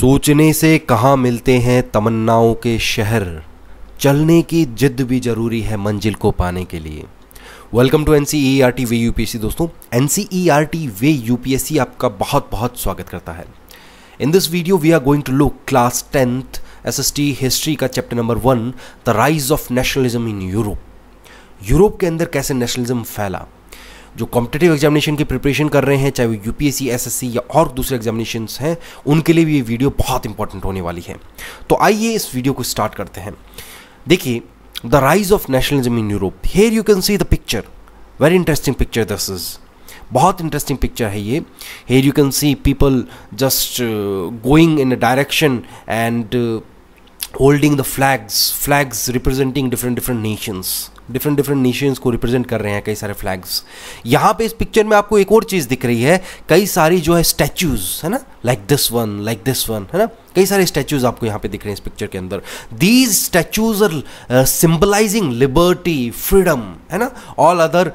सोचने से कहाँ मिलते हैं तमन्नाओं के शहर चलने की जिद भी जरूरी है मंजिल को पाने के लिए welcome to N C E R T way UPSC दोस्तों N C E R T way U P S C आपका बहुत बहुत स्वागत करता है in this video we are going to look class tenth S S T history का chapter number one the rise of nationalism in Europe Europe के अंदर कैसे नेशनलिज्म फैला जो कॉम्पिटेटिव एग्जामिनेशन की प्रिपरेशन कर रहे हैं चाहे वो यूपीएससी एसएससी या और दूसरे एग्जामिनेशन हैं उनके लिए भी ये वीडियो बहुत इंपॉर्टेंट होने वाली है तो आइए इस वीडियो को स्टार्ट करते हैं देखिए the rise of nationalism in Europe here you can see the picture very interesting picture this is बहुत इंटरेस्टिंग पिक्चर है ये here you can see people just going in a direction and holding the flags flags representing different different nations different different nations को represent कर रहे हैं कई सारे flags यहाँ पे इस पिक्चर में आपको एक और चीज़ दिख रही है कई सारी जो है स्टैचूज है ना like this one like this one है ना कई सारे स्टैचूज आपको यहाँ पे दिख रहे हैं इस पिक्चर के अंदर these statues are symbolising liberty freedom है ना ऑल अदर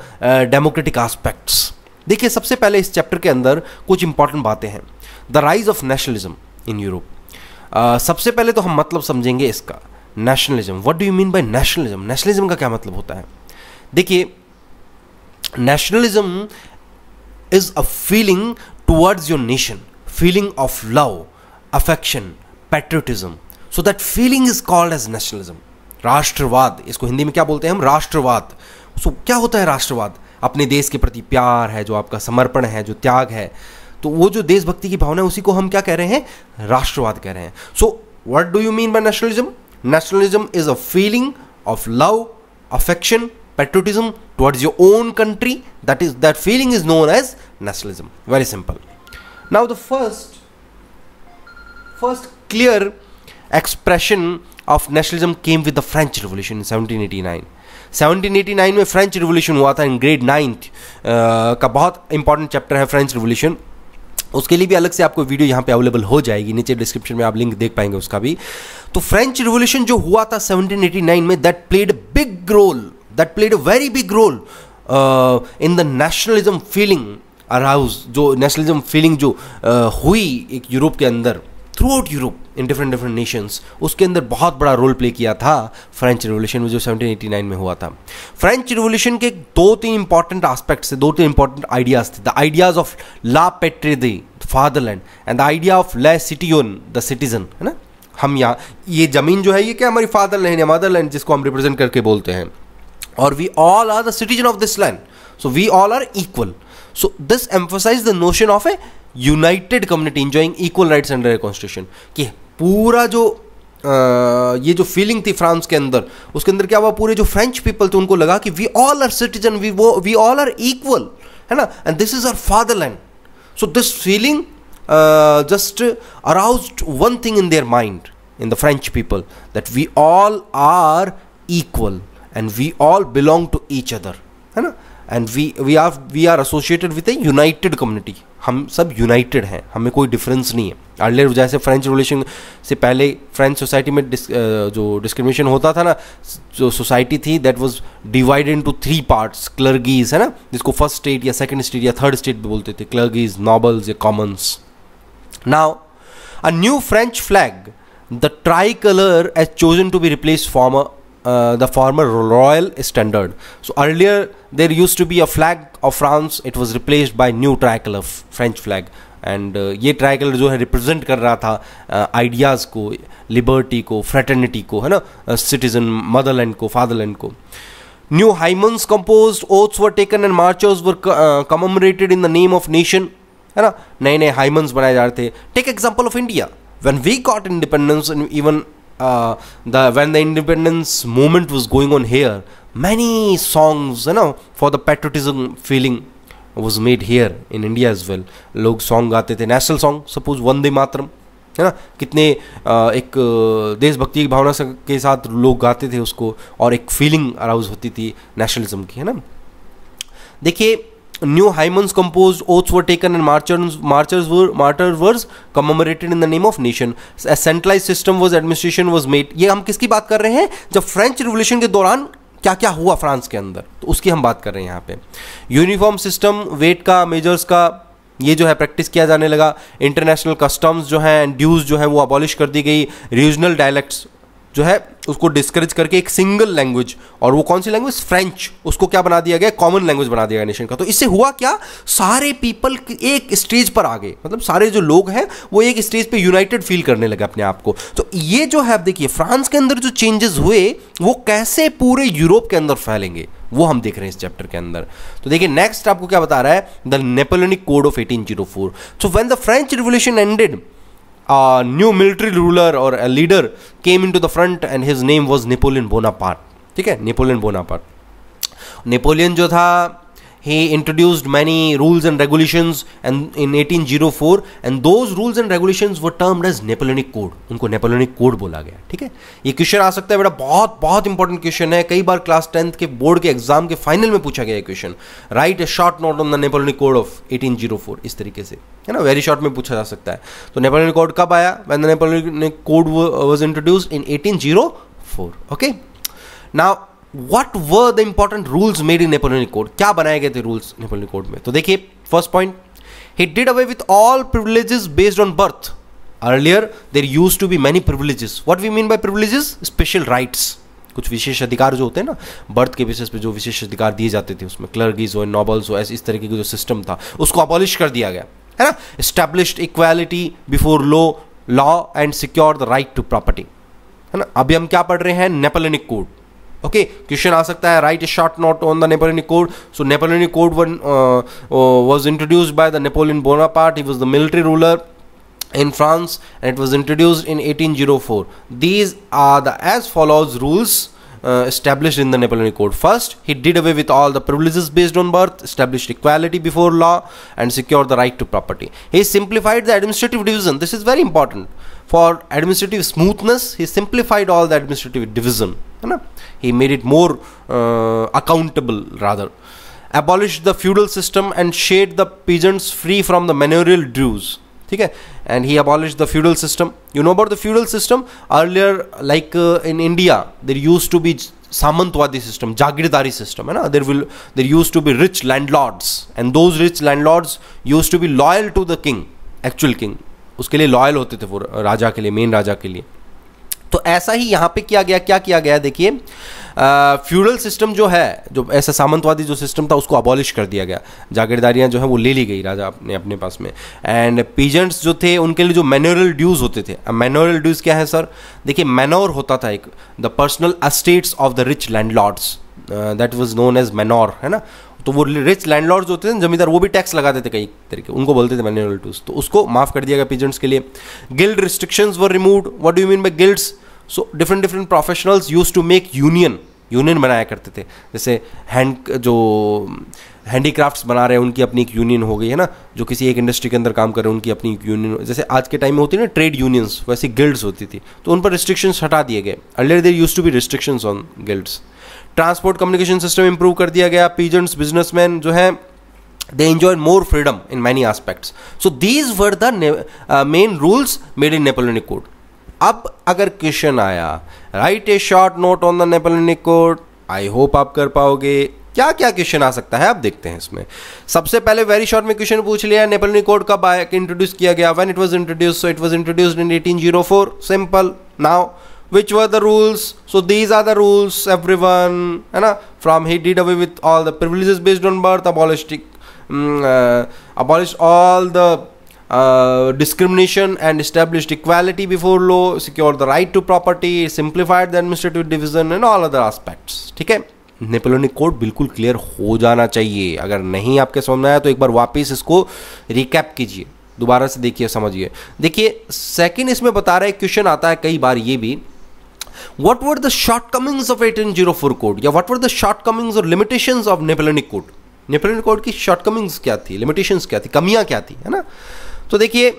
डेमोक्रेटिक आस्पेक्ट्स देखिए सबसे पहले इस चैप्टर के अंदर कुछ इंपॉर्टेंट बातें हैं the rise of nationalism in Europe सबसे पहले तो हम मतलब समझेंगे इसका nationalism what do you mean by nationalism nationalism का क्या मतलब होता है देखिए nationalism is a feeling towards your nation feeling of love affection patriotism so that feeling is called as nationalism राष्ट्रवाद इसको हिंदी में क्या बोलते हैं हम राष्ट्रवाद सो so, क्या होता है राष्ट्रवाद अपने देश के प्रति प्यार है जो आपका समर्पण है जो त्याग है तो वो जो देशभक्ति की भावना है उसी को हम क्या कह रहे हैं राष्ट्रवाद कह रहे हैं so what do you mean by nationalism Nationalism is a feeling of love, affection, patriotism towards your own country. That is that feeling is known as nationalism. Very simple. Now the first first clear expression of nationalism came with the French revolution in 1789 1789 में French revolution हुआ था in grade ninth का बहुत important chapter है French revolution उसके लिए भी अलग से आपको वीडियो यहाँ पे अवेलेबल हो जाएगी नीचे डिस्क्रिप्शन में आप लिंक देख पाएंगे उसका भी तो फ्रेंच रिवोल्यूशन जो हुआ था 1789 में that played big role that played very big role in the nationalism feeling arouse जो नेशनलिज्म फीलिंग जो uh, हुई एक यूरोप के अंदर throughout Europe in different different nations उसके अंदर बहुत बड़ा रोल प्ले किया था फ्रेंच रिवोल्यूशन में जो 1789 में हुआ था फ्रेंच रिवोल्यूशन के दो तीन इंपॉर्टेंट आस्पेक्ट्स थे दो तीन इंपॉर्टेंट आइडियाज थे द आइडियाज ऑफ ला पेट्रे the fatherland and the idea of ला सिटियन द सिटीजन है ना हम यहाँ ये ज़मीन जो है ये क्या हमारी फादर लैंड या मदर लैंड जिसको हम रिप्रेजेंट करके बोलते हैं और we all are the citizen of this land so we all are equal so this emphasise the notion of a united community enjoying equal rights under a constitution कि पूरा जो आ, ये जो फीलिंग थी फ्रांस के अंदर उसके अंदर क्या हुआ पूरे जो फ्रेंच पीपल थे उनको लगा कि we all are citizen we वो वी ऑल आर इक्वल है ना and this is our fatherland so this feeling just arouse one thing in their mind in the French people that we all are equal and we all belong to each other है ना and we we are we are associated with a united community हम सब United हैं हमें कोई difference नहीं है earlier जैसे फ्रेंच रिवोल्यूशन से पहले फ्रेंच सोसाइटी में डिस, जो डिस्क्रिमिनेशन होता था ना जो सोसाइटी थी that was divided into three parts clergies है ना जिसको फर्स्ट स्टेट या सेकेंड स्टेट या थर्ड स्टेट भी बोलते थे क्लर्गीज नॉबल्स या commons now a new French flag the tricolour as chosen to be replace former the former royal standard so earlier there use to be a flag of France it was replaced by new tricolour French flag and ये tricolour जो है represent कर रहा था ideas uh, को liberty को fraternity को है ना सिटीजन uh, मदरलैंड को फादरलैंड को new hymns compose oaths were taken and marchers were commemorated in the name of nation है ना नए नए हाइमंस बनाए जा रहे थे take example of India when we got independence and even uh, the when the independence movement was going on here many songs you know for the patriotism feeling was made here in India as well log song gaate the national song suppose vande mataram है ना कितने आ, एक देशभक्ति की भावना के साथ लोग गाते थे उसको और एक फीलिंग अराउज होती थी नेशनलिज्म की है ना देखिए New hymns composed, oaths were taken, and marchers, marchers were martyrs were commemorated in the name of nation. A centralized system was administration was made. ये हम किसकी बात कर रहे हैं जब फ्रेंच रिवोल्यूशन के दौरान क्या क्या हुआ फ्रांस के अंदर तो उसकी हम बात कर रहे हैं यहाँ पे यूनिफॉर्म सिस्टम वेट का मेजर्स का ये जो है प्रैक्टिस किया जाने लगा इंटरनेशनल कस्टम्स जो हैं ड्यूज जो है वो अबॉलिश कर दी गई रीजनल डायलैक्ट्स जो है उसको डिस्करेज करके एक सिंगल लैंग्वेज और वो कौन सी लैंग्वेज फ्रेंच उसको क्या बना दिया गया कॉमन लैंग्वेज बना दिया गया नेशन का तो इससे हुआ क्या सारे पीपल एक स्टेज पर आ गए मतलब सारे जो लोग हैं वो एक स्टेज पे यूनाइटेड फील करने लगे अपने आप को तो ये जो है आप देखिए फ्रांस के अंदर जो चेंजेस हुए वो कैसे पूरे यूरोप के अंदर फैलेंगे वो हम देख रहे हैं इस चैप्टर के अंदर तो देखिए नेक्स्ट आपको क्या बता रहा है the Napoleonic code of eighteen zero four so when the French revolution ended new military ruler और a leader came into the front and his name was Napoleon Bonaparte ठीक है नेपोलियन बोनापार्ट नेपोलियन जो था he introduced many rules and regulations and in 1804 and those rules and regulations were termed as Napoleonic code उनको Napoleonic code बोला गया ठीक है ये क्वेश्चन आ सकता है बेटा बहुत बहुत इंपॉर्टेंट क्वेश्चन है कई बार क्लास टेंथ के बोर्ड के एग्जाम के फाइनल में पूछा गया question write a short note on the Napoleonic code of 1804 इस तरीके से है ना वेरी शॉर्ट में पूछा जा सकता है तो नेपोलियनिक कोड कब आया when the Napoleonic code was introduce in eighteen zero four okay now what were the important rules made in Napoleon code क्या बनाए गए थे रूल्स नेपोलियन कोड में तो देखिए फर्स्ट पॉइंट ही did away with all privileges based on birth earlier there use to be many privileges what we mean by privileges special rights कुछ विशेष अधिकार जो होते हैं ना बर्थ के बेसिस पे जो विशेष अधिकार दिए जाते थे उसमें क्लर्गीज हो नॉबल्स हो इस तरीके का जो सिस्टम था उसको अबॉलिश कर दिया गया है ना established equality before law law and secure the right to property है ना अभी हम क्या पढ़ रहे हैं नेपोलियनिक कोड Okay, क्वेश्चन आ सकता Write a short note on the Napoleonic Code. So, Napoleonic Code uh, uh, was introduced by the the Bonaparte. He was the military ruler in France and it was introduced in 1804. These are the as follows rules uh, established in the Napoleonic Code. First, he did away with all the privileges based on birth, established equality before law, and secured the right to property. He simplified the administrative division. This is very important for administrative smoothness, he simplified all the administrative division. He made it more uh, accountable, rather. Abolished the feudal system and shared the peasants free from the manorial dues. Okay? And he abolished the feudal system. You know about the feudal system? Earlier, like uh, in India, there used to be samantwadi system, jagirdari system. there, will, there used to be rich landlords. And those rich landlords used to be loyal to the king, actual king. उसके लिए loyal होते थे वो राजा के लिए main राजा के लिए तो ऐसा ही यहाँ पे किया गया क्या किया गया देखिए फ्यूडल सिस्टम जो है जो ऐसा सामंतवादी जो सिस्टम था उसको अबॉलिश कर दिया गया जागीरदारियाँ जो है वो ले ली गई राजा अपने अपने पास में एंड पीजेंट्स जो थे उनके लिए जो मैनोरल ड्यूज होते थे मैनोरल ड्यूज क्या है सर देखिए मैनोर होता था एक the personal estates of the rich landlords that was known as manor है ना तो वो रिच लैंडलॉर्ड्स होते थे जमींदार वो भी टैक्स लगाते थे कई तरीके उनको बोलते थे मैनुअल टूस तो उसको माफ कर दिया गया पीजेंट्स के लिए guild restrictions were removed what do you mean by guilds so different different professionals use to make union union बनाया करते थे जैसे हैंड जो हैंडीक्राफ्ट्स बना रहे हैं उनकी अपनी एक यूनियन हो गई है ना जो किसी एक इंडस्ट्री के अंदर काम कर रहे हैं उनकी अपनी यूनियन जैसे आज के टाइम में होती है ना ट्रेड यूनियंस वैसे गिल्ड्स होती थी तो उन पर रिस्ट्रिक्शंस हटा दिए गए earlier there use to be restrictions on guilds transport communication system improve कर दिया गया पीजेंट्स बिजनेसमैन जो है they enjoy more freedom in many aspects so these were the main rules made in Napoleonic code अब अगर question आया write a short note on the Napoleonic code I hope आप कर पाओगे क्या क्या क्वेश्चन आ सकता है आप देखते हैं इसमें सबसे पहले वेरी शॉर्ट में क्वेश्चन पूछ लिया नेपोलिनिक कोड कब आया इंट्रोड्यूस किया गया when it was introduce it was introduce in eighteen zero four simple now which were the rules so these are the rules everyone and uh, from he did away with all the privileges based on birth abolished um, uh, abolished all the uh, discrimination and established equality before law secured the right to property simplified the administrative division and all other aspects ठीक है Napoleonic code बिल्कुल clear हो जाना चाहिए अगर नहीं आपके समझ में आया तो एक बार वापस इसको रिकैप कीजिए दोबारा से देखिए समझिए देखिए सेकंड इसमें बता रहा है क्वेश्चन आता है कई बार ये भी what were the shortcomings of 1804 code या what were the shortcomings or limitations of Napoleonic code Napoleonic code की shortcomings क्या थी limitations क्या थी कमियां क्या थी है ना तो देखिए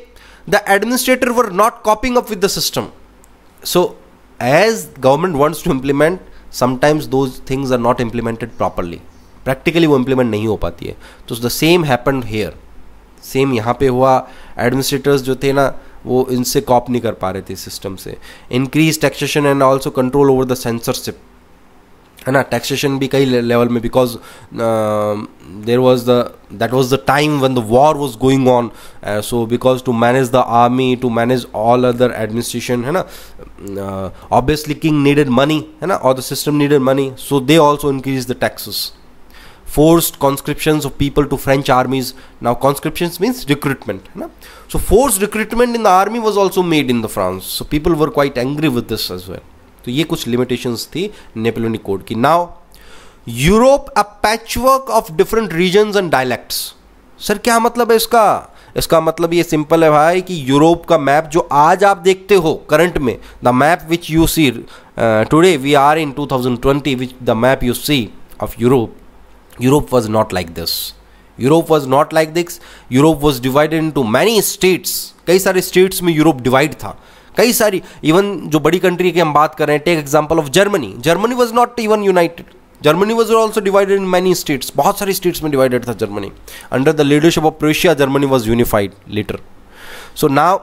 the administrator were not coping up with the system so as government wants to implement sometimes those things are not implemented properly practically वो इम्प्लीमेंट नहीं हो पाती है तो the same happen here same यहाँ पे हुआ एडमिनिस्ट्रेटर्स जो थे ना वो इनसे कॉप नहीं कर पा रहे थे सिस्टम से increase taxation and also control over the censorship है ना टैक्सेशन भी कई लेवल में because there was the that was the time when the war was going on so because to manage the army to manage all other administration है ना obviously king needed money है ना और the system needed money so they also increase the taxes forced conscriptions of people to French armies. Now conscriptions means recruitment. Na? So forced recruitment in the army was also made in the France. So people were quite angry with this as well. तो ये कुछ limitations थी Napoleonic code की now Europe a patchwork of different region and dialects sir क्या मतलब है इसका इसका मतलब ये सिंपल है भाई कि यूरोप का मैप जो आज आप देखते हो करंट में the map which you see today we are in 2020 thousand twenty which the map you see of Europe Europe was not like this Europe was not like this Europe was divided into many states कई सारे states में Europe divide था कई सारी even जो बड़ी country की हम बात कर रहे हैं take example of Germany Germany was not even united Germany was also divided in many states बहुत सारी स्टेट्स में डिवाइडेड था Germany under the leadership of Prussia Germany was unified later so now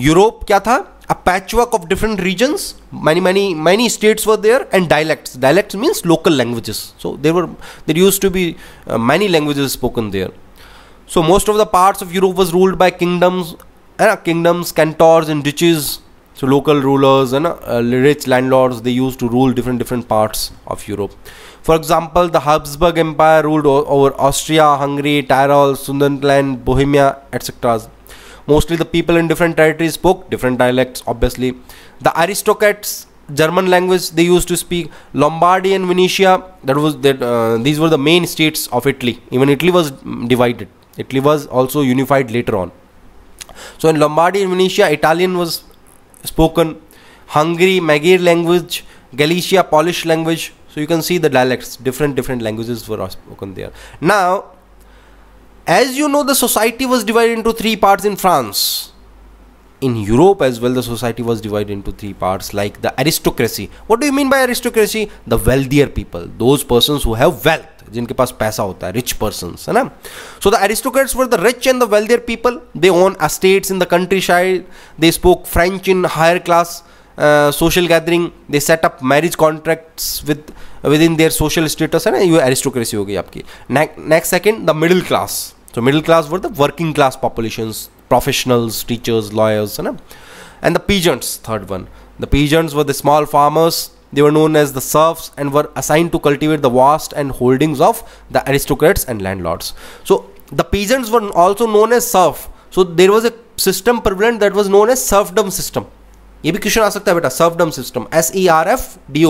Europe क्या था a patchwork of different regions many many many states were there and dialects dialects means local languages so there were there used to be uh, many languages spoken there so most of the parts of europe was ruled by kingdoms uh, kingdoms cantors and duchies so local rulers and uh, rich landlords they used to rule different different parts of europe for example the habsburg empire ruled over austria hungary tyrol sundanland bohemia etc Mostly the people in different territories spoke different dialects, obviously. The aristocrats, German language they used to speak. Lombardy and Venetia, that was that uh, these were the main states of Italy. Even Italy was divided. Italy was also unified later on. So in Lombardy and Venetia, Italian was spoken. Hungary, Magyar language, Galicia, Polish language. So you can see the dialects, different different languages were spoken there. Now as you know, the society was divided into three parts in France. In Europe as well, the society was divided into three parts, like the aristocracy. What do you mean by aristocracy? The wealthier people, those persons who have wealth. जिनके पास पैसा होता है rich person है ना so the aristocrats were the rich and the wealthier people they own estates in the countryside they spoke French in higher class social gathering they set up marriage contracts with with in their social status है ना ये aristocracy हो गई आपकी next second the middle class so middle class were the working class populations, professionals, teachers, lawyers, you know? and the peasants. Third one, the peasants were the small farmers. They were known as the serfs and were assigned to cultivate the vast and holdings of the aristocrats and landlords. So the peasants were also known as serf. So there was a system prevalent that was known as serfdom system. ये भी question आ सकता है बेटा Serfdom system S E R F D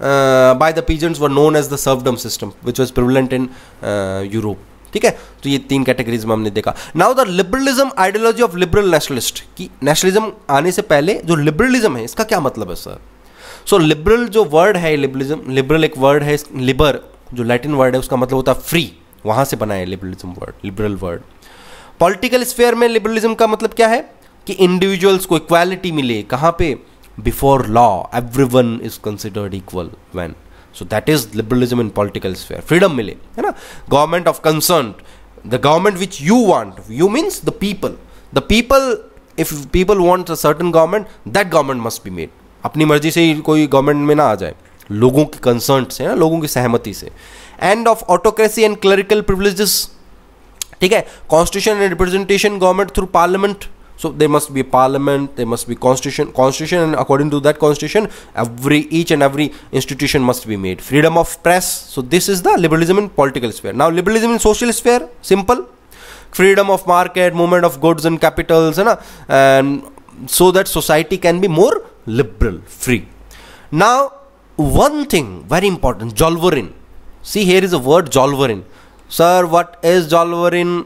by uh, the were known as as the serfdom which was prevalent in in uh, Europe ठीक है तो ये तीन कैटेगरीज में हमने देखा now the liberalism ideology of liberal nationalist कि nationalism आने से पहले जो लिबरलिज्म है इसका क्या मतलब है सर सो लिबरल जो वर्ड है लिबरलिज्म लिबरल एक वर्ड है लिबर जो लैटिन वर्ड है उसका मतलब होता है फ्री वहां से बना है liberalism word liberal word political sphere में लिबरलिज्म का मतलब क्या है कि इंडिविजुअल्स को इक्वालिटी मिले कहाँ पे before law everyone is considered equal when so that is liberalism in political sphere freedom mile hai na government of consent the government which you want you means the people the people if people want a certain government that government must be made अपनी मर्जी से ही कोई government में ना आ जाए लोगों की concern से ना लोगों की सहमति से and of autocracy and clerical privileges ठीक है constitution and representation government through parliament so there must be a parliament there must be constitution constitution and according to that constitution every each and every institution must be made freedom of press so this is the liberalism in political sphere now liberalism in social sphere simple freedom of market movement of goods and capitals and, and so that society can be more liberal free now one thing very important jolverin see here is a word jolverin sir what is jolverin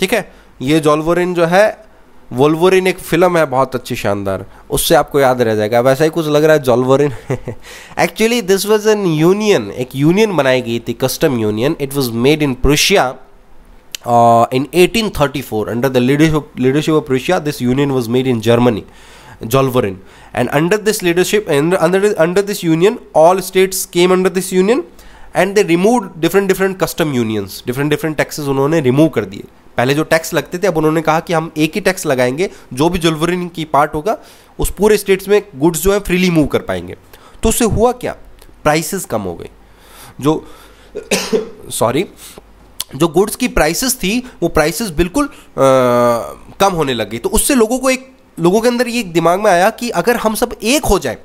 ठीक है ये जॉल्वरिन जो है वोलवोरिन एक film है बहुत अच्छी शानदार उससे आपको याद रह जाएगा वैसा ही कुछ लग रहा है Zollverein actually this was an union एक यूनियन बनाई गई थी custom union it was made in Prussia in 1834 under the leadership leadership of Prussia this union was made in Germany Jolverin. And under this leadership under this union all states came under this union and they remove different different custom unions different different taxes उन्होंने remove कर दिए पहले जो tax लगते थे अब उन्होंने कहा कि हम एक ही टैक्स लगाएंगे जो भी जुलवरिन की पार्ट होगा उस पूरे स्टेट्स में गुड्स जो है फ्रीली मूव कर पाएंगे तो उससे हुआ क्या प्राइसेस कम हो गई जो सॉरी जो गुड्स की प्राइसेस थी वो प्राइसेस बिल्कुल आ, कम होने लग गई तो उससे लोगों को एक लोगों के अंदर ये दिमाग में आया कि अगर हम सब एक हो जाए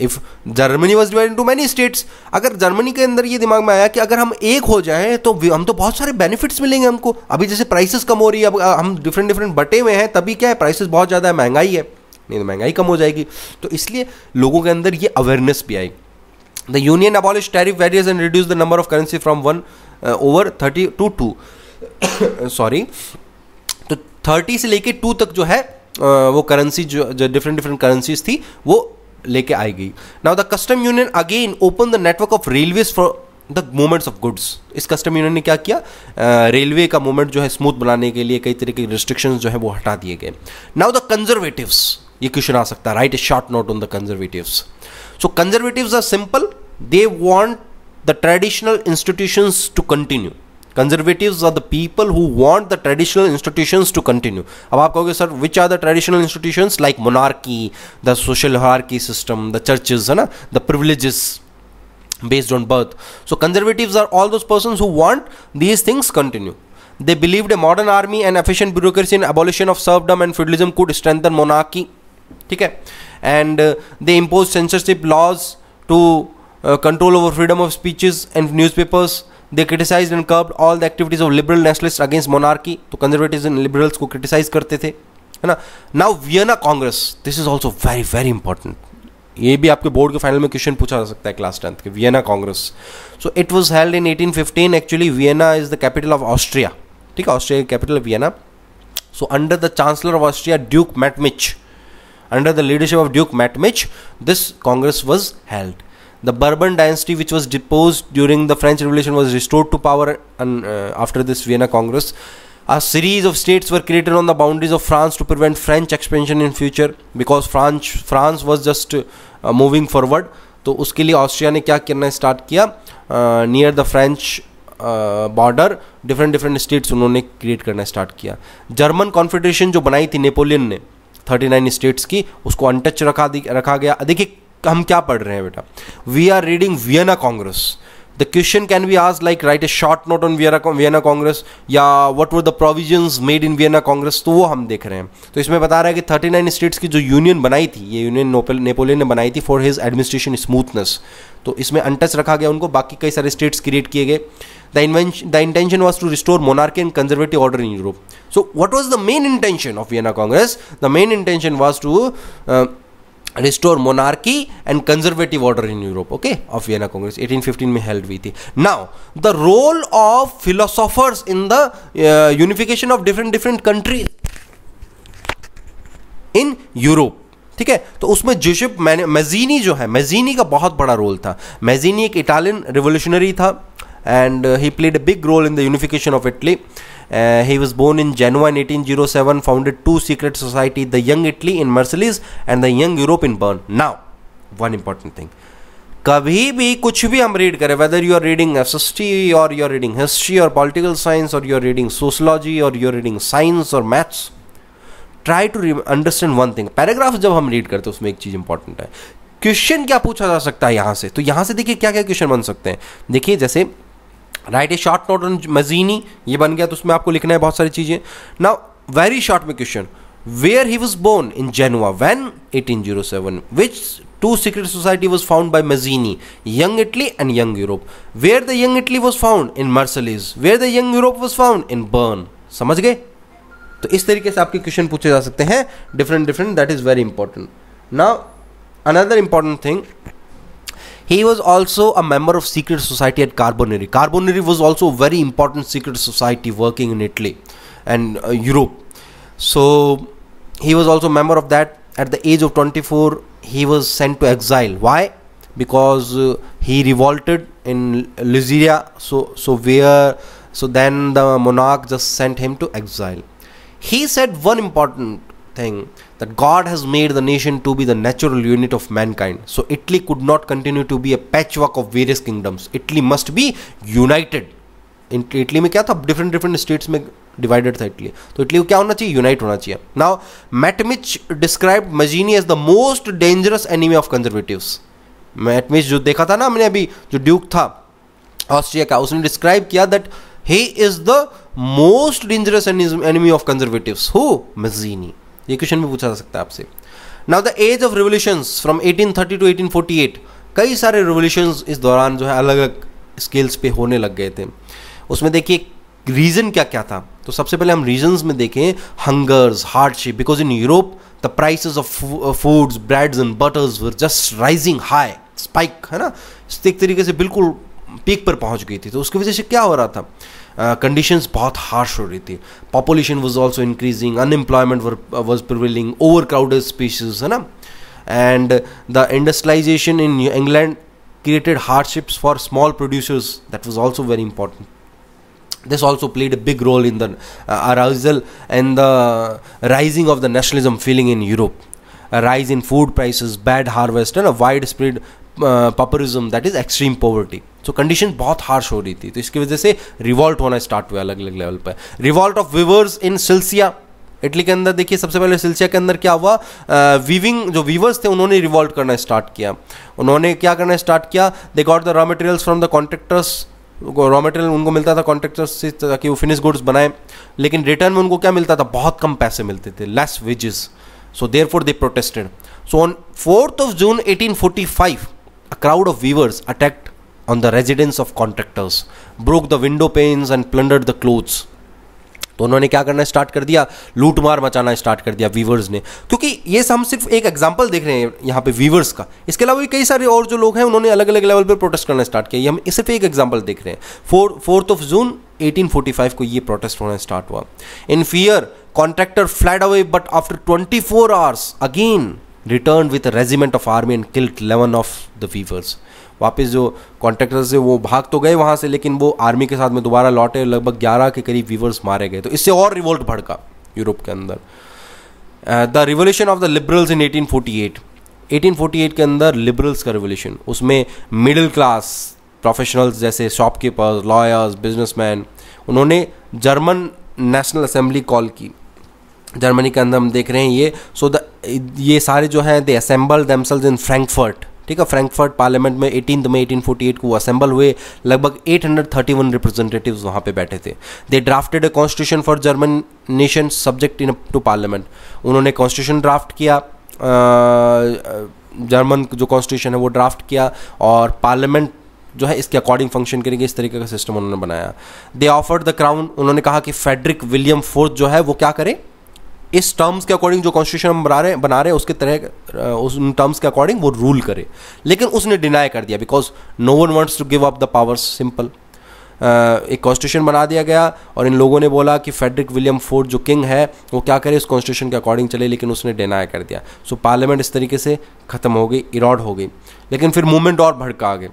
if Germany was divide to many states अगर जर्मनी के अंदर ये दिमाग में आया कि अगर हम एक हो जाए तो हम तो बहुत सारे बेनिफिट्स मिलेंगे हमको अभी जैसे प्राइसेस कम हो रही है अब हम डिफरेंट डिफरेंट बटे हुए हैं तभी क्या है प्राइसेस बहुत ज़्यादा है महंगाई है नहीं तो महंगाई कम हो जाएगी तो इसलिए लोगों के अंदर ये अवेयरनेस भी आई the union abolish tariff various and reduce the number of currency from one over thirty to two sorry तो थर्टी से लेके टू तक जो है वो करेंसी जो डिफरेंट डिफरेंट करेंसीज थी वो लेके आएगी now the custom union again open the network of railways for the movements of goods इस कस्टम यूनियन ने क्या किया रेलवे का मूवमेंट जो है स्मूथ बनाने के लिए कई तरह के रिस्ट्रिक्शंस जो है वो हटा दिए गए नाउ द कंजर्वेटिव्स ये क्वेश्चन आ सकता है write a short note on the conservatives so conservatives are simple they want the traditional institutions to continue Conservatives are the people who want the traditional institutions to continue अब आप कहोगे sir which are the traditional institutions like monarchy the social hierarchy system the churches है ना the privileges based on birth. So conservatives are all those persons who want these things continue. They believed a modern army and efficient bureaucracy in abolition of serfdom and feudalism could strengthen monarchy. ठीक है and they impose censorship laws to control over freedom of speeches and they criticise and curb all the activities of liberal nationalist against monarchy तो conservative and liberals को criticise करते थे है ना now Vienna Congress this is also very very important ये भी आपके board के फाइनल में क्वेश्चन पूछा जा सकता है क्लास टेंथ के Vienna Congress so it was held in eighteen fifteen actually Vienna is the capital of Austria ठीक है Austria capital capital Vienna so under the chancellor of Austria duke Metternich under the leadership of duke Metternich this Congress was held The Bourbon dynasty, which was deposed during the French Revolution, was restored to power and, uh, after this Vienna Congress. A series of states were created on the boundaries of France to prevent French expansion in future because France France was just uh, moving forward तो उसके लिए Austria ने क्या करना start किया near the French border different different states उन्होंने create करना start किया जर्मन कॉन्फेडरेशन जो बनाई थी नेपोलियन ने 39 स्टेट्स की उसको अनटच रखा रखा गया देखिए हम क्या पढ़ रहे हैं बेटा we are reading Vienna Congress the question can be आज like write a short note on Vienna Vienna Congress या what were the provision made in Vienna Congress तो वो हम देख रहे हैं तो इसमें बता रहा है कि थर्टी नाइन स्टेट्स की जो यूनियन बनाई थी ये यूनियन नेपोलियन ने बनाई थी फॉर हिज एडमिनिस्ट्रेशन स्मूथनेस तो इसमें अनटच रखा गया उनको बाकी कई सारे स्टेट्स क्रिएट किए गए the invention the intention was to restore monarchy and conservative order in Europe so what was the main intention of Vienna Congress the main intention was to restore monarchy and conservative order in Europe okay of Vienna Congress 1815 में held हुई थी now the role of philosophers in the unification of different different countries in Europe ठीक है तो उसमें जोशिप मेजीनी जो है मेजीनी का बहुत बड़ा रोल था मेजीनी एक इटालियन रिवोल्यूशनरी था and he played a big role in the unification of Italy Uh, he was born in Genoa in 1807, founded two secret society the Young Italy in Marseilles and the Young Europe in Bern. Now, one important thing. कभी भी कुछ भी हम read करें whether you are reading T और you are reading history और political science और you are reading sociology और यू आर रीडिंग साइंस और maths try to understand one thing paragraph जब हम रीड करते हैं उसमें एक चीज़ इंपॉर्टेंट है क्वेश्चन क्या पूछा जा सकता है यहाँ से तो यहाँ से देखिए क्या क्या क्वेश्चन बन सकते हैं देखिए जैसे write a short note on Mazzini ये बन गया तो उसमें आपको लिखना है बहुत सारी चीजें नाउ वेरी शॉर्ट में question where he was born in Genoa when eighteen zero seven which two secret society was found by Mazzini Young Italy and Young Europe where the Young Italy was found in Marseilles where the Young Europe was found in Bern समझ गए तो इस तरीके से आपके question पूछे जा सकते हैं different different that is very important now another important thing He was also a member of secret society at Carbonari. Carbonari was also a very important secret society working in Italy and uh, Europe. So he was also a member of that. At the age of 24, he was sent to exile. Why? Because uh, he revolted in Lysia. So so where so then the monarch just sent him to exile. He said one important thing that God has made the nation to be the natural unit of mankind. So Italy could not continue to be a patchwork of various kingdoms. Italy must be united. Italy में क्या था different different states में divided था Italy तो Italy को क्या होना चाहिए यूनाइट होना चाहिए now Metternich describe Mazzini as the most dangerous enemy of conservatives Metternich जो देखा था ना हमने अभी जो ड्यूक था ऑस्ट्रिया का उसने डिस्क्राइब किया that he is the most dangerous enemy of conservatives who Mazzini ये क्वेश्चन भी पूछा जा सकता है आपसे now the age of revolution from 1830 to 1848 कई सारे रिवोल्यूशन इस दौरान जो है अलग अलग स्केल्स पे होने लग गए थे उसमें देखिए रीज़न क्या क्या था तो सबसे पहले हम रीजन्स में देखें hungers hardship because in Europe the prices of foods breads and butters were just rising high spike है ना एक तरीके से बिल्कुल पीक पर पहुंच गई थी तो उसकी वजह से क्या हो रहा था Uh, conditions बहुत harsh. हो रही थी also increasing unemployment increasing unemployment was prevailing overcrowded species है ना and created hardships for small producers that was also very important this also played a big role in the uh, arousal and the rising of the nationalism feeling in europe a rise in food prices bad harvest and a widespread pauperism that is extreme poverty so condition बहुत harsh हो रही थी तो इसकी वजह से revolt होना start हुआ अलग अलग लेवल पर revolt of weavers in Silesia Italy के अंदर देखिए सबसे पहले सिलसिया के अंदर क्या हुआ वीविंग uh, जो वीवर्स थे उन्होंने रिवॉल्ट करना स्टार्ट किया उन्होंने क्या करना स्टार्ट किया they got the raw materials from the contractors raw material उनको मिलता था कॉन्ट्रेक्टर्स से ताकि वो फिनिश गुड्स बनाए लेकिन रिटर्न में उनको क्या मिलता था बहुत कम पैसे मिलते थे less wages so therefore they protested so on fourth of June eighteen forty five a crowd of weavers attacked on the residence of contractors, broke the window panes and plundered the clothes. तो उन्होंने क्या करना start कर दिया लूटमार मचाना start कर दिया viewers ने क्योंकि ये हम सिर्फ एक एग्जांपल देख रहे हैं यहाँ पे वीवर्स का इसके अलावा भी कई सारे और जो लोग हैं उन्होंने अलग अलग लेवल पर प्रोटेस्ट करना स्टार्ट किया ये हम सिर्फ एक एग्जांपल देख रहे हैं फोर फोर्थ ऑफ जून 1845 को ये प्रोटेस्ट होना स्टार्ट हुआ in fear contractor fled away but after twenty four hours again return with regiment of army and killed eleven of the weavers वापस जो कॉन्ट्रैक्टर से वो भाग तो गए वहाँ से लेकिन वो आर्मी के साथ में दोबारा लौटे लगभग ग्यारह के करीब वीवर्स मारे गए तो इससे और रिवोल्ट भड़का यूरोप के अंदर the revolution of the liberals in 1848 1848 के अंदर लिबरल्स का रिवोल्यूशन उसमें मिडिल क्लास प्रोफेशनल्स जैसे शॉपकीपर्स लॉयर्स बिजनेसमैन उन्होंने जर्मन नेशनल असेंबली कॉल की जर्मनी के अंदर हम देख रहे हैं ये सो द ये सारे जो हैं they assemble themselves in Frankfurt ठीक है फ्रैंकफर्ट पार्लियामेंट में एटीन में 1848 को असेंबल हुए लगभग 831 रिप्रेजेंटेटिव्स वहाँ पे बैठे थे they drafted a constitution for German nation subject into parliament उन्होंने कॉन्स्टिट्यूशन ड्राफ्ट किया जर्मन जो कॉन्स्टिट्यूशन है वो ड्राफ्ट किया और पार्लियामेंट जो है इसके अकॉर्डिंग फंक्शन करेंगे इस तरीके का सिस्टम उन्होंने बनाया दे ऑफर्ड द क्राउन उन्होंने कहा कि फेडरिक विलियम फोर्थ जो है वो क्या करें इस टर्म्स के अकॉर्डिंग जो कॉन्स्टिट्यूशन हम बना रहे बना रहे हैं उसके तरह उस टर्म्स के अकॉर्डिंग वो रूल करे लेकिन उसने डिनाई कर दिया because no one wants to give up the powers simple एक कॉन्स्टिट्यूशन बना दिया गया और इन लोगों ने बोला कि फेडरिक विलियम फोर्ड जो किंग है वो क्या करे इस कॉन्स्टिट्यूशन के अकॉर्डिंग चले लेकिन उसने डिनाई कर दिया सो so, पार्लियामेंट इस तरीके से ख़त्म हो गई इरॉड हो गई लेकिन फिर मूवमेंट और भड़का आ गए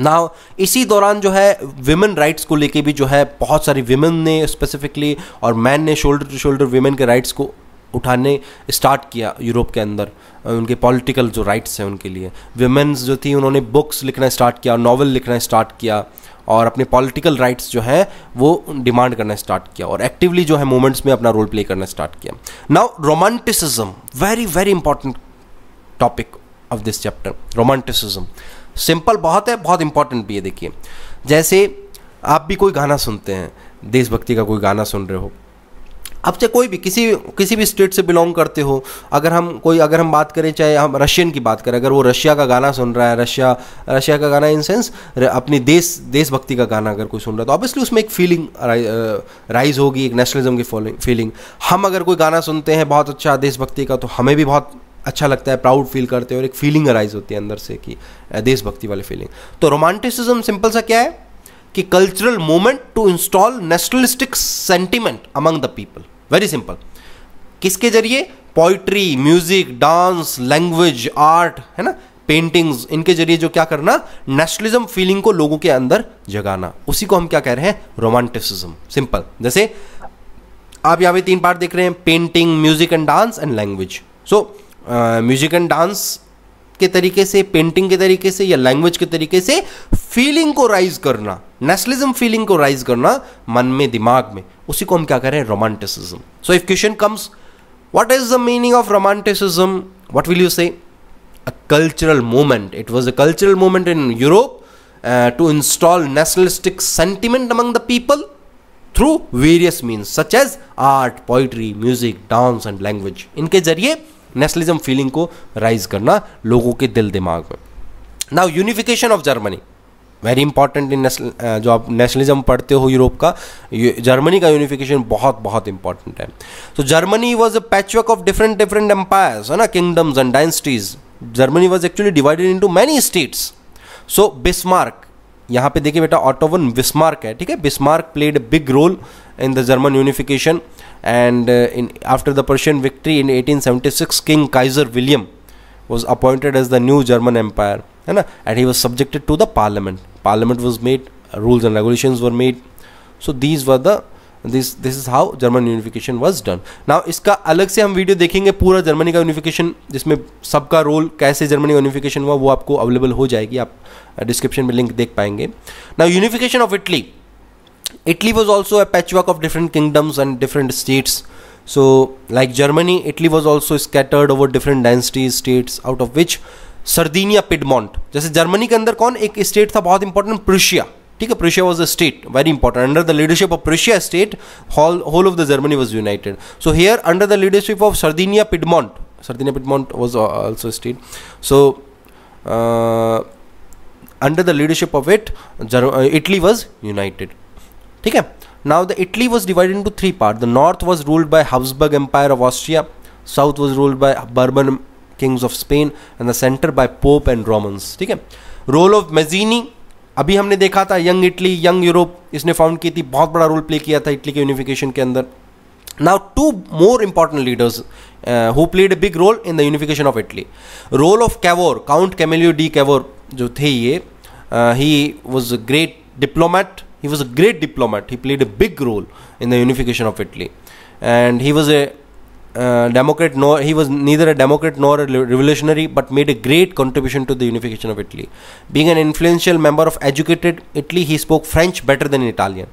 ना इसी दौरान जो है विमेन राइट्स को लेके भी जो है बहुत सारी विमेन ने स्पेसिफिकली और मैन ने शोल्डर टू शोल्डर विमेन के राइट्स को उठाने स्टार्ट किया यूरोप के अंदर उनके पॉलिटिकल जो राइट्स हैं उनके लिए विमेंस जो थी उन्होंने बुक्स लिखना स्टार्ट किया नावल लिखना स्टार्ट किया और अपने पॉलिटिकल राइट्स जो हैं वो डिमांड करना स्टार्ट किया और एक्टिवली जो है मूवमेंट्स में अपना रोल प्ले करना स्टार्ट किया now romanticism very very important topic of this chapter romanticism simple बहुत है बहुत इंपॉर्टेंट भी है देखिए जैसे आप भी कोई गाना सुनते हैं देशभक्ति का कोई गाना सुन रहे हो आप चाहे कोई भी किसी किसी भी स्टेट से बिलोंग करते हो अगर हम कोई अगर हम बात करें चाहे हम रशियन की बात करें अगर वो रशिया का गाना सुन रहा है रशिया रशिया का गाना इन सेंस अपनी देश देशभक्ति का गाना अगर कोई सुन रहा है तो ऑब्वियसली उसमें एक फीलिंग राइज होगी एक नेशनलिज्म की फीलिंग हम अगर कोई गाना सुनते हैं बहुत अच्छा देशभक्ति का तो हमें भी बहुत अच्छा लगता है प्राउड फील करते हैं और एक फीलिंग अराइज होती है अंदर से कि देशभक्ति वाली फीलिंग तो रोमांटिसिज्म सिंपल सा क्या है कि cultural movement to install nationalistic sentiment among the people very simple किसके जरिए poetry music dance language art है ना पेंटिंग्स इनके जरिए जो क्या करना नेशनलिज्म फीलिंग को लोगों के अंदर जगाना उसी को हम क्या कह रहे हैं रोमांटिसिज्म सिंपल जैसे आप यहां पे तीन पार्ट देख रहे हैं painting music and dance and language so music and dance के तरीके से पेंटिंग के तरीके से या लैंग्वेज के तरीके से फीलिंग को राइज करना नेशनलिज्म फीलिंग को राइज करना मन में दिमाग में उसी को हम क्या कह रहे हैं romanticism so if question comes what is the meaning of romanticism what will you say a cultural moment it was a cultural moment in Europe to install nationalistic sentiment among the people through various mean such as art poetry music dance and language इनके जरिए nationalism feeling को rise करना लोगों के दिल दिमाग में now unification of Germany very important in national जो आप नेशनलिज्म पढ़ते हो यूरोप का जर्मनी का यूनिफिकेशन बहुत बहुत इंपॉर्टेंट है तो Germany was a patchwork of different different empires है ना kingdoms and dynasties Germany was actually divided into many states so Bismarck यहाँ पे देखिए बेटा ऑटोवन बिस्मार्क है ठीक है Bismarck played big role in the German unification and in, after the Persian victory in 1876 King Kaiser William was appointed as the new German Empire है ना and he was subjected to the parliament parliament was made rules and regulations were made so these were the this this is how German unification was done now इसका अलग से हम video देखेंगे पूरा Germany का unification जिसमें सबका role कैसे जर्मनी का यूनिफिकेशन हुआ वो आपको अवेलेबल हो जाएगी आप डिस्क्रिप्शन में लिंक देख पाएंगे now unification of Italy Italy was also a patchwork of different kingdoms and different states. So, like Germany, Italy was also scattered over different dynasties, states, out of which Sardinia, Piedmont. Just Germany ke under kaun ek state tha bahut important Prussia. Okay, Prussia was a state, very important. Under the leadership of Prussia state, whole, whole of the Germany was united. So here, under the leadership of Sardinia, Piedmont, Sardinia, Piedmont was uh, also a state. So, uh, under the leadership of it, uh, Italy was united. ठीक है now the Italy was divided into three part the north was ruled by Habsburg empire of Austria south was ruled by Bourbon kings of Spain and the centre by pope and Romans ठीक है role of Mazzini अभी हमने देखा था Young Italy Young Europe इसने found की थी बहुत बड़ा रोल प्ले किया था इटली के यूनिफिकेशन के अंदर now two more important leaders who played a big role in the unification of Italy role of Cavour count Camillo de Cavour जो थे ये he was a great diplomat He was a great diplomat. He played a big role in the unification of Italy, and he was a uh, Democrat nor he was neither a Democrat nor a revolutionary, but made a great contribution to the unification of Italy. Being an influential member of educated Italy, he spoke French better than Italian.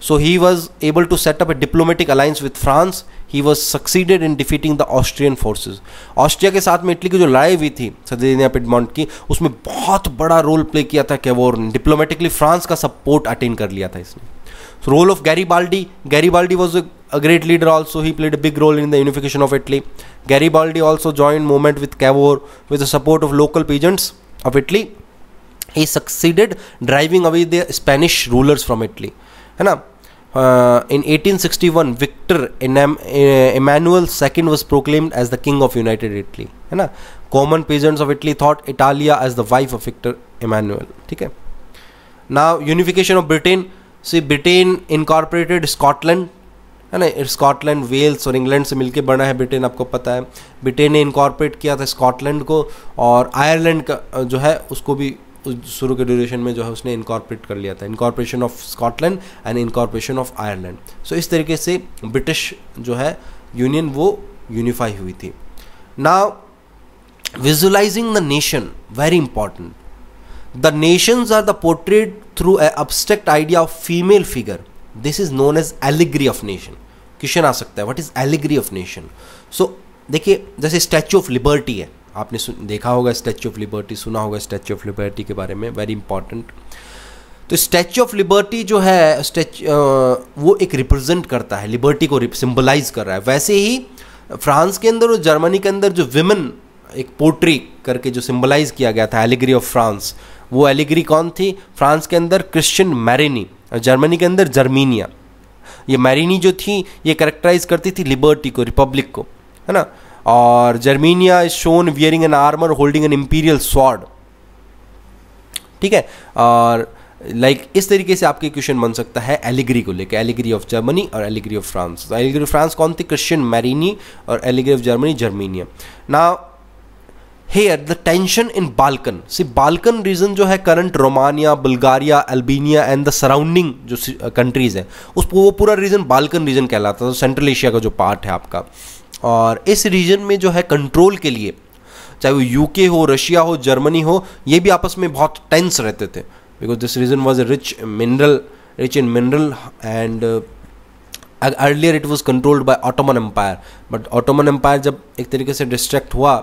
So he was able to set up a diplomatic alliance with France he was succeeded in defeating the Austrian forces Austria के साथ में Italy की जो लड़ाई हुई थी सदरिया Piedmont की उसमें बहुत बड़ा रोल प्ले किया था कैवोर ने डिप्लोमेटिकली फ्रांस का सपोर्ट अटेन कर लिया था इसने role of Garibaldi Garibaldi was a great leader also he played a big role in the unification of Italy Garibaldi also join movement with Cavour with the support of local peasants of Italy he succeeded driving away the Spanish rulers from Italy है ना in eighteen Victor Emmanuel second was proclaimed as the king of united Italy है ना common peasants of Italy thought Italia as the wife of Victor Emmanuel ठीक है ना unification of Britain see Britain incorporated Scotland है ना Scotland Wales और England से मिलके बना है ब्रिटेन आपको पता है ब्रिटेन ने इनकॉर्पोरेट किया था स्कॉटलैंड को और आयरलैंड का जो है उसको भी शुरू के ड्यूरेशन में जो है उसने इनकॉर्पोरेट कर लिया था incorporation of Scotland and incorporation of Ireland so इस तरीके से ब्रिटिश जो है यूनियन वो यूनिफाई हुई थी ना visualising the nation very important the nations are the portrait through a abstract idea of female figure this is known as allegory of nation question आ सकता है what is allegory of nation so देखिए जैसे statue of liberty है आपने देखा होगा statue of liberty सुना होगा स्टैचू ऑफ लिबर्टी के बारे में वेरी इंपॉर्टेंट तो स्टैचू ऑफ लिबर्टी जो है स्टैच वो एक रिप्रेजेंट करता है लिबर्टी को सिंबलाइज कर रहा है वैसे ही फ्रांस के अंदर और जर्मनी के अंदर जो विमेन एक पोट्री करके जो सिम्बलाइज किया गया था एलिग्री ऑफ फ्रांस वो एलिग्री कौन थी फ्रांस के अंदर क्रिश्चियन मैरिनी और जर्मनी के अंदर जर्मीनिया ये मैरिनी जो थी ये करेक्टराइज करती थी लिबर्टी को रिपब्लिक को है ना और Germania is shown wearing an armour holding an imperial sword ठीक है और लाइक like, इस तरीके से आपके क्वेश्चन बन सकता है एलिग्री को लेकर एलिग्री ऑफ जर्मनी और एलिग्री ऑफ फ्रांस तो एलिग्री ऑफ फ्रांस कौन थी क्रिश्चियन मैरिनी और एलिग्री ऑफ जर्मनी जर्मीनिया ना here the tension in Balkan see Balkan region जो है current Romania Bulgaria Albania and the surrounding जो कंट्रीज हैं उस वो पूरा रीजन बाल्कन रीजन कहलाता है सेंट्रल एशिया का जो पार्ट है आपका और इस रीजन में जो है कंट्रोल के लिए चाहे वो यूके हो रशिया हो जर्मनी हो ये भी आपस में बहुत टेंस रहते थे because this region was rich mineral rich in mineral and earlier it was controlled by Ottoman empire but Ottoman empire जब एक तरीके से डिस्ट्रैक्ट हुआ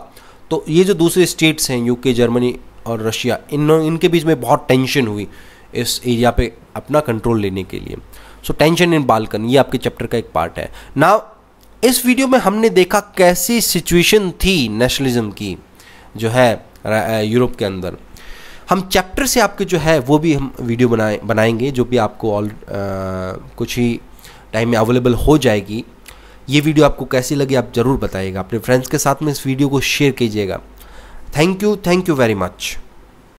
तो ये जो दूसरे स्टेट्स हैं यूके जर्मनी और रशिया इन इनके बीच में बहुत टेंशन हुई इस एरिया पे अपना कंट्रोल लेने के लिए सो टेंशन इन बालकन ये आपके चैप्टर का एक पार्ट है नाउ इस वीडियो में हमने देखा कैसी सिचुएशन थी नेशनलिज्म की जो है यूरोप के अंदर हम चैप्टर से आपके जो है वो भी हम वीडियो बनाए बनाएंगे जो भी आपको ऑल कुछ ही टाइम में अवेलेबल हो जाएगी ये वीडियो आपको कैसी लगी आप ज़रूर बताइएगा अपने फ्रेंड्स के साथ में इस वीडियो को शेयर कीजिएगा thank you thank you very much